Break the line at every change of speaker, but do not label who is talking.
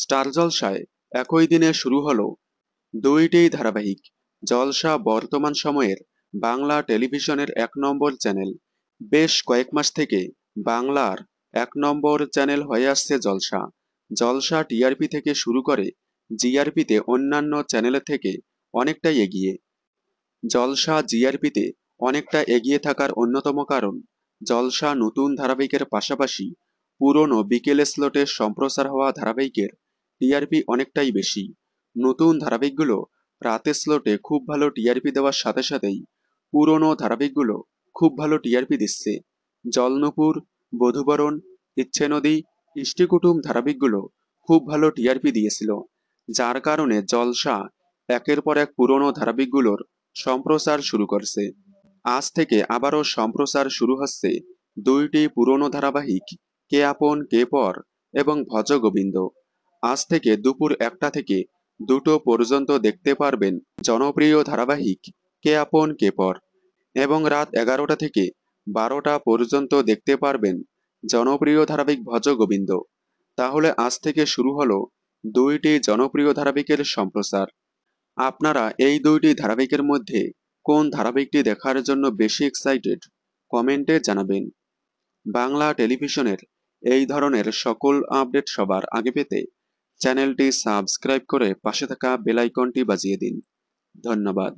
star জলসায় একই দিনে শুরু হল দুইটি ধারাবাহিক জলসা বর্তমান সময়ের বাংলা টেলিভিশনের এক নম্বর চ্যানেল বেশ কয়েক মাস থেকে বাংলার এক নম্বর চ্যানেল হয়ে আসছে জলসা জলসা টিআরপি থেকে শুরু করে জিআরপিতে অন্যান্য চ্যানেল থেকে অনেকটাই এগিয়ে জলসা জিআরপিতে অনেকটা এগিয়ে থাকার অন্যতম কারণ জলসা নতুন ধারাবাহিকের পাশাপাশি পুরনো বিকেলে স্লটে সম্প্রচার হওয়া ধারাবাহিকের টিআরপি অনেকটাই বেশি নতুন ধারাবাহিকগুলো রাতের স্লোটে খুব ভালো টিআরপি দেওয়ার সাথে সাথেই পুরনো ধারাবাহিকগুলো খুব ভালো টিআরপি দিচ্ছে জলনপুর বধুবরণ ইচ্ছে নদী ইষ্টিকুটুম ধারাবাহিকগুলো খুব ভালো টিআরপি দিয়েছিল যার কারণে জলসা একের পর এক পুরনো ধারাবাহিকগুলোর সম্প্রচার শুরু করছে আজ থেকে আবারও সম্প্রচার শুরু হচ্ছে দুইটি পুরনো ধারাবাহিক কে আপন কে পর এবং ভজ গোবিন্দ আজ থেকে দুপুর একটা থেকে দুটো পর্যন্ত দেখতে পারবেন জনপ্রিয় ধারাবাহিক কে আপন কে পর এবং রাত এগারোটা থেকে বারোটা পর্যন্ত দেখতে পারবেন জনপ্রিয় ধারাবাহিক ভজ গোবিন্দ তাহলে আজ থেকে শুরু হলো দুইটি জনপ্রিয় ধারাবাহিকের সম্প্রসার আপনারা এই দুইটি ধারাবাহিকের মধ্যে কোন ধারাবাহিকটি দেখার জন্য বেশি এক্সাইটেড কমেন্টে জানাবেন বাংলা টেলিভিশনের এই ধরনের সকল আপডেট সবার আগে পেতে চ্যানেলটি সাবস্ক্রাইব করে পাশে থাকা বেলাইকনটি বাজিয়ে দিন ধন্যবাদ